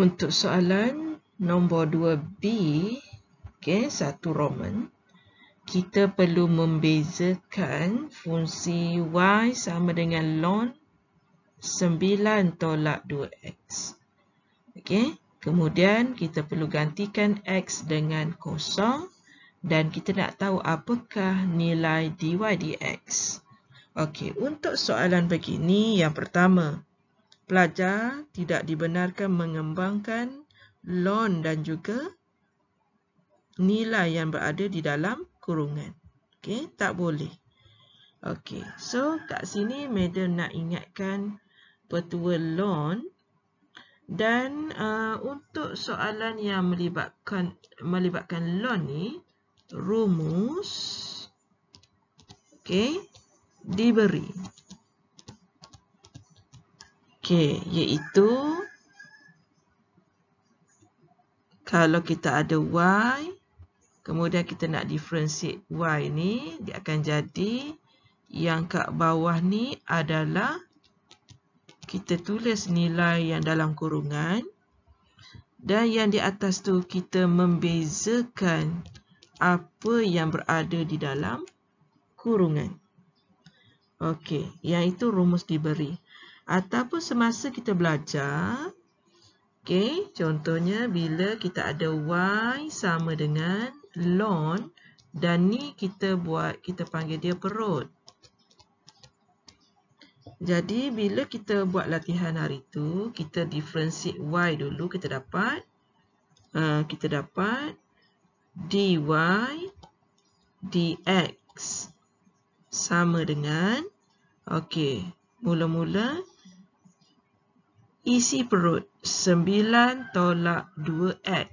Untuk soalan nombor 2B, okay, satu Roman, kita perlu membezakan fungsi y sama dengan ln 9 tolak 2x. Okay. Kemudian kita perlu gantikan x dengan kosong dan kita nak tahu apakah nilai dy dx. Okey, untuk soalan begini, yang pertama, pelajar tidak dibenarkan mengembangkan loan dan juga nilai yang berada di dalam kurungan. Okey, tak boleh. Okey, so kat sini Madam nak ingatkan petua loan dan uh, untuk soalan yang melibatkan melibatkan loan ni rumus okey diberi. Okey, iaitu kalau kita ada y, kemudian kita nak differentiate y ni, dia akan jadi yang kat bawah ni adalah kita tulis nilai yang dalam kurungan dan yang di atas tu kita membezakan apa yang berada di dalam kurungan. Okey, yang itu rumus diberi ataupun semasa kita belajar. okay? contohnya bila kita ada y sama dengan lon dan ni kita buat kita panggil dia perut. Jadi bila kita buat latihan hari tu, kita differentiate y dulu kita dapat uh, kita dapat dy dx sama dengan okay? mula-mula isi perut 9 tolak 2x.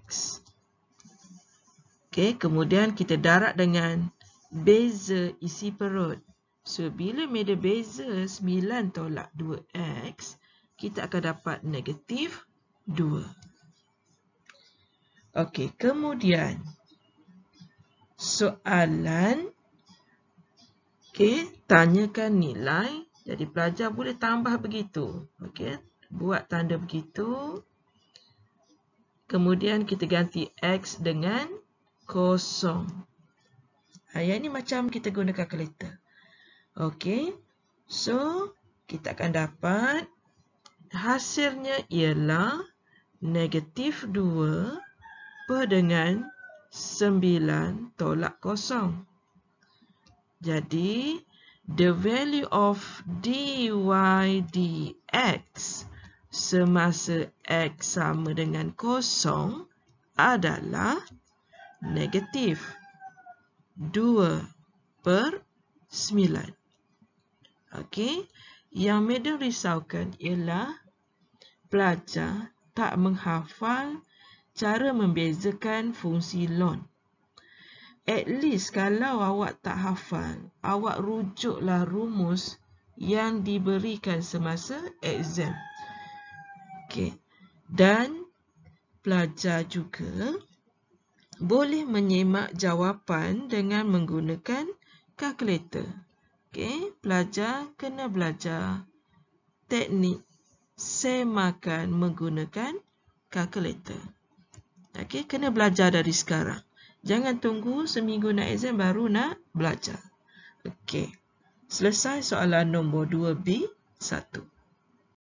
Okay, kemudian kita darat dengan beza isi perut. So, bila meda beza 9 tolak 2x, kita akan dapat negatif 2. Okey, kemudian soalan okey, tanyakan nilai jadi pelajar boleh tambah begitu. Okey, buat tanda begitu. Kemudian kita ganti x dengan kosong. Ayat ini macam kita guna kalkulator. Okey. So, kita akan dapat hasilnya ialah negatif 2 per dengan 9 tolak kosong. Jadi, the value of dy dx semasa x sama dengan kosong adalah negatif 2 per 9. Okey, yang Madam risaukan ialah pelajar tak menghafal cara membezakan fungsi lon. At least kalau awak tak hafal, awak rujuklah rumus yang diberikan semasa exam. Okay, Dan pelajar juga boleh menyemak jawapan dengan menggunakan kalkulator. Okay, pelajar kena belajar teknik semakan menggunakan kalkulator. Okay, kena belajar dari sekarang. Jangan tunggu seminggu nak exam baru nak belajar. Okey. Selesai soalan nombor 2B 1.